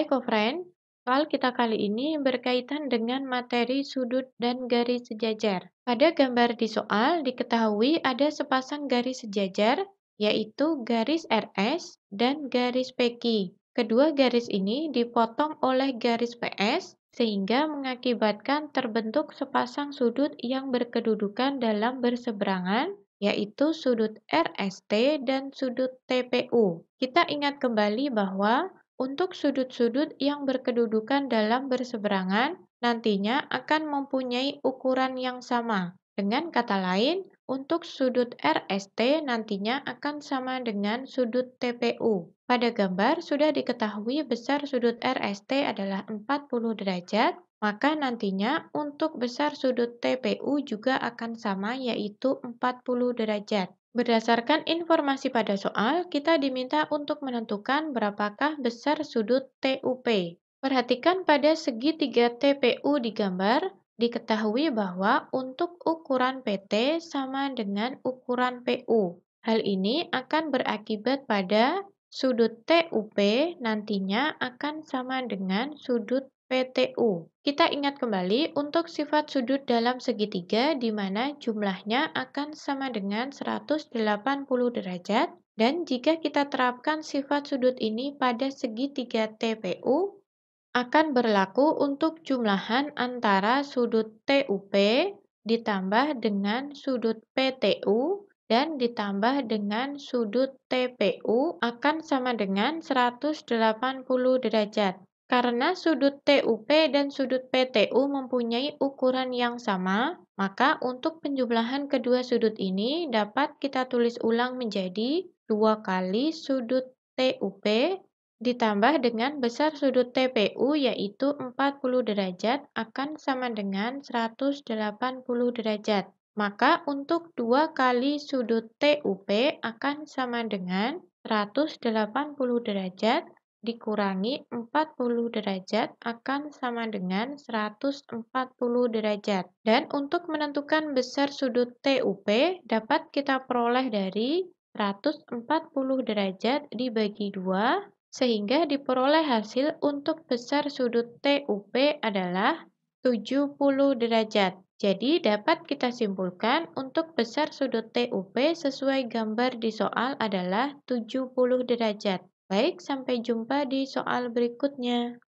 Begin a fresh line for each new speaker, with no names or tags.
Hai co-friend, soal kita kali ini berkaitan dengan materi sudut dan garis sejajar. Pada gambar di soal diketahui ada sepasang garis sejajar, yaitu garis RS dan garis PQ. Kedua garis ini dipotong oleh garis PS sehingga mengakibatkan terbentuk sepasang sudut yang berkedudukan dalam berseberangan yaitu sudut RST dan sudut TPU. Kita ingat kembali bahwa untuk sudut-sudut yang berkedudukan dalam berseberangan nantinya akan mempunyai ukuran yang sama. Dengan kata lain, untuk sudut RST nantinya akan sama dengan sudut TPU. Pada gambar sudah diketahui besar sudut RST adalah 40 derajat maka nantinya untuk besar sudut TPU juga akan sama yaitu 40 derajat. Berdasarkan informasi pada soal, kita diminta untuk menentukan berapakah besar sudut TUP. Perhatikan pada segitiga TPU di gambar, diketahui bahwa untuk ukuran PT sama dengan ukuran PU. Hal ini akan berakibat pada sudut TUP nantinya akan sama dengan sudut PTU. Kita ingat kembali untuk sifat sudut dalam segitiga di mana jumlahnya akan sama dengan 180 derajat dan jika kita terapkan sifat sudut ini pada segitiga TPU akan berlaku untuk jumlahan antara sudut TUP ditambah dengan sudut PTU dan ditambah dengan sudut TPU akan sama dengan 180 derajat. Karena sudut TUP dan sudut PTU mempunyai ukuran yang sama, maka untuk penjumlahan kedua sudut ini dapat kita tulis ulang menjadi 2 kali sudut TUP ditambah dengan besar sudut TPU yaitu 40 derajat akan sama dengan 180 derajat. Maka untuk 2 kali sudut TUP akan sama dengan 180 derajat dikurangi 40 derajat akan sama dengan 140 derajat. Dan untuk menentukan besar sudut TUP dapat kita peroleh dari 140 derajat dibagi 2 sehingga diperoleh hasil untuk besar sudut TUP adalah 70 derajat. Jadi dapat kita simpulkan untuk besar sudut TUP sesuai gambar di soal adalah 70 derajat. Baik, sampai jumpa di soal berikutnya.